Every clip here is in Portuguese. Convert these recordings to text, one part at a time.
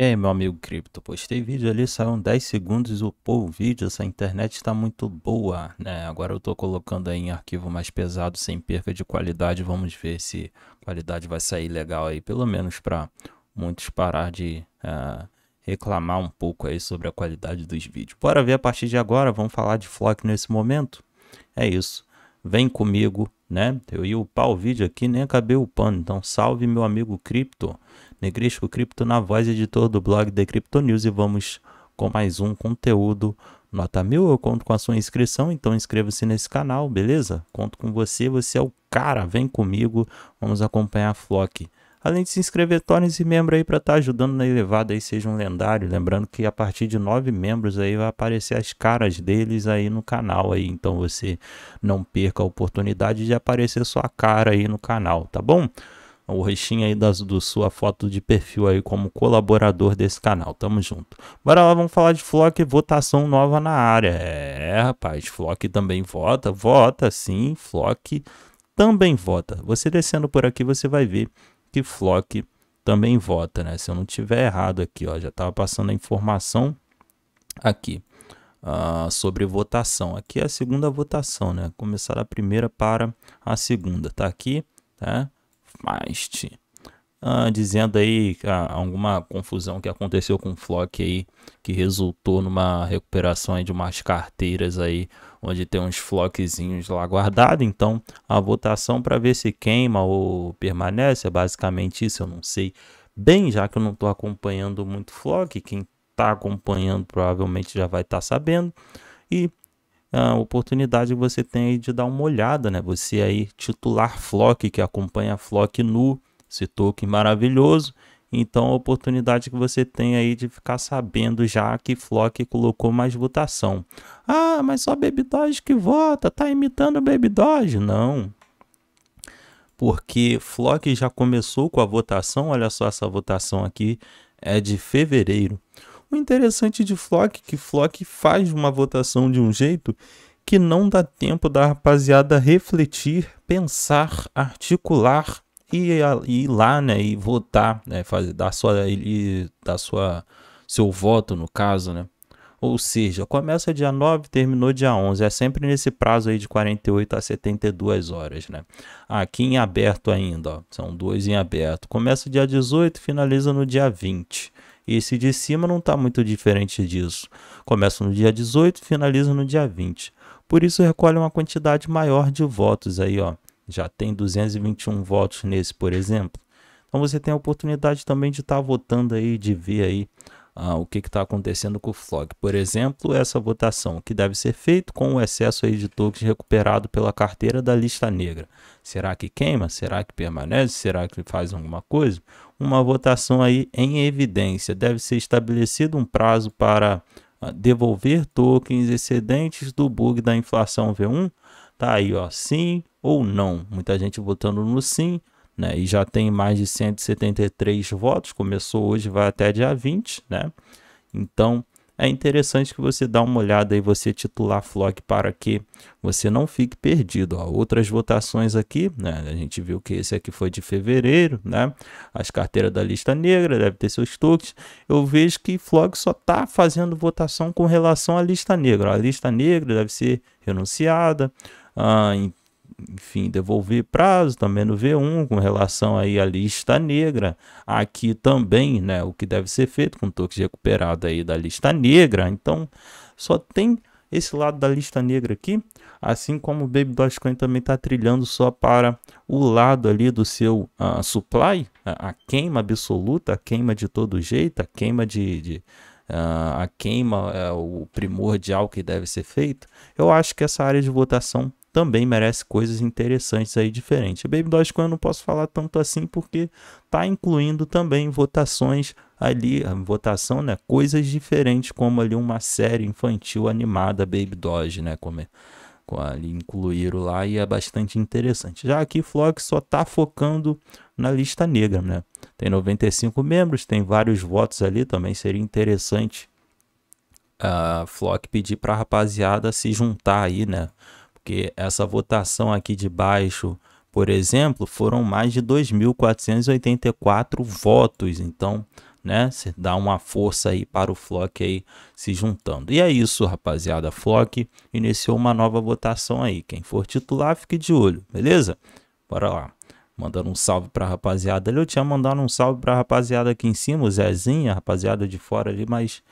E é, aí, meu amigo cripto, postei vídeo ali, saiu 10 segundos, upou o vídeo, essa internet está muito boa, né? Agora eu estou colocando aí em arquivo mais pesado, sem perca de qualidade, vamos ver se a qualidade vai sair legal aí, pelo menos para muitos parar de uh, reclamar um pouco aí sobre a qualidade dos vídeos. Bora ver a partir de agora, vamos falar de Flock nesse momento? É isso, vem comigo, né? Eu ia upar o vídeo aqui, nem acabei upando. Então, salve meu amigo Cripto, Negresco Cripto na voz, editor do blog The Crypto News e vamos com mais um conteúdo nota mil. Eu conto com a sua inscrição, então inscreva-se nesse canal, beleza? Conto com você, você é o cara, vem comigo, vamos acompanhar a Flock. Além de se inscrever, torne-se membro aí para estar tá ajudando na elevada aí, seja um lendário. Lembrando que a partir de nove membros aí vai aparecer as caras deles aí no canal aí. Então você não perca a oportunidade de aparecer sua cara aí no canal, tá bom? o restinho aí das, do sua foto de perfil aí como colaborador desse canal. Tamo junto. Bora lá, vamos falar de Flock, votação nova na área. É, rapaz, Flock também vota, vota sim, Flock também vota. Você descendo por aqui, você vai ver que Flock também vota, né? Se eu não tiver errado aqui, ó, já estava passando a informação aqui uh, sobre votação. Aqui é a segunda votação, né? Começar a primeira para a segunda, tá aqui, tá? Fast ah, dizendo aí ah, alguma confusão que aconteceu com o Flock aí, que resultou numa recuperação de umas carteiras aí, onde tem uns Flockzinhos lá guardado. Então, a votação para ver se queima ou permanece é basicamente isso. Eu não sei bem, já que eu não estou acompanhando muito Flock. Quem está acompanhando provavelmente já vai estar tá sabendo. E ah, a oportunidade que você tem aí de dar uma olhada, né? Você aí, titular Flock, que acompanha Flock nu, esse token maravilhoso. Então, a oportunidade que você tem aí de ficar sabendo já que Flock colocou mais votação. Ah, mas só Baby Doge que vota, tá imitando Baby Doge? Não. Porque Flock já começou com a votação, olha só essa votação aqui, é de fevereiro. O interessante de Flock é que Flock faz uma votação de um jeito que não dá tempo da rapaziada refletir, pensar, articular e, ir lá, né, e votar, né, fazer, dar sua, ele, dar sua, seu voto no caso, né. Ou seja, começa dia 9, terminou dia 11. É sempre nesse prazo aí de 48 a 72 horas, né? Aqui em aberto ainda, ó. São dois em aberto. Começa dia 18, finaliza no dia 20. Esse de cima não está muito diferente disso. Começa no dia 18, finaliza no dia 20. Por isso recolhe uma quantidade maior de votos aí, ó já tem 221 votos nesse, por exemplo. Então você tem a oportunidade também de estar tá votando aí, de ver aí ah, o que está acontecendo com o Flog. Por exemplo, essa votação que deve ser feita com o excesso aí de tokens recuperado pela carteira da lista negra. Será que queima? Será que permanece? Será que faz alguma coisa? Uma votação aí em evidência. Deve ser estabelecido um prazo para ah, devolver tokens excedentes do bug da inflação V1. Tá aí, ó, sim, ou não. Muita gente votando no sim, né? E já tem mais de 173 votos, começou hoje, vai até dia 20, né? Então, é interessante que você dá uma olhada e você titular Flock para que você não fique perdido. Ó, outras votações aqui, né? A gente viu que esse aqui foi de fevereiro, né? As carteiras da lista negra deve ter seus toques Eu vejo que Flock só está fazendo votação com relação à lista negra. A lista negra deve ser renunciada. Ah, enfim, devolver prazo também no V1 com relação aí à lista negra. Aqui também, né, o que deve ser feito com toques recuperado aí da lista negra. Então, só tem esse lado da lista negra aqui, assim como o Baby Dogecoin também está trilhando só para o lado ali do seu uh, supply, a, a, queima absoluta, a queima de todo jeito, a queima de, de uh, a queima, é o primordial que deve ser feito. Eu acho que essa área de votação também merece coisas interessantes aí diferentes. A Baby Dogecoin eu não posso falar tanto assim porque tá incluindo também votações ali, votação, né, coisas diferentes como ali uma série infantil animada Baby Doge, né, como é, com ali incluíram lá e é bastante interessante. Já aqui Flock só tá focando na lista negra, né? Tem 95 membros, tem vários votos ali, também seria interessante a uh, Flock pedir para a rapaziada se juntar aí, né? porque essa votação aqui de baixo, por exemplo, foram mais de 2.484 votos. Então, né, você dá uma força aí para o Flock aí se juntando. E é isso, rapaziada. Flock iniciou uma nova votação aí. Quem for titular, fique de olho, beleza? Bora lá. Mandando um salve a rapaziada ali. Eu tinha mandado um salve a rapaziada aqui em cima, o Zezinha, rapaziada de fora ali, mas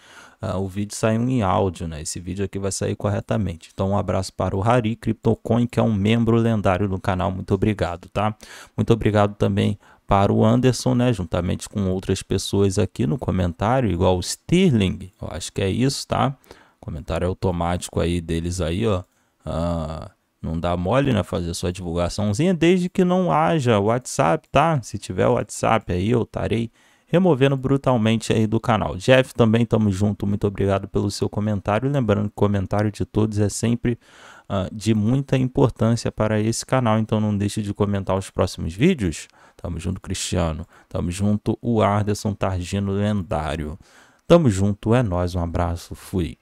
ah, o vídeo saiu em áudio, né? Esse vídeo aqui vai sair corretamente. Então, um abraço para o Hari CryptoCoin, que é um membro lendário do canal. Muito obrigado, tá? Muito obrigado também para o Anderson, né, juntamente com outras pessoas aqui no comentário, igual o Stirling, eu acho que é isso, tá? Comentário automático aí deles aí, ó. Ah, não dá mole, né, fazer sua divulgaçãozinha, desde que não haja WhatsApp, tá? Se tiver WhatsApp aí, eu estarei removendo brutalmente aí do canal. Jeff, também estamos junto, muito obrigado pelo seu comentário. Lembrando que o comentário de todos é sempre uh, de muita importância para esse canal, então não deixe de comentar os próximos vídeos. Tamo junto, Cristiano. Tamo junto, o Arderson Targino Lendário. Tamo junto, é nós. Um abraço, fui.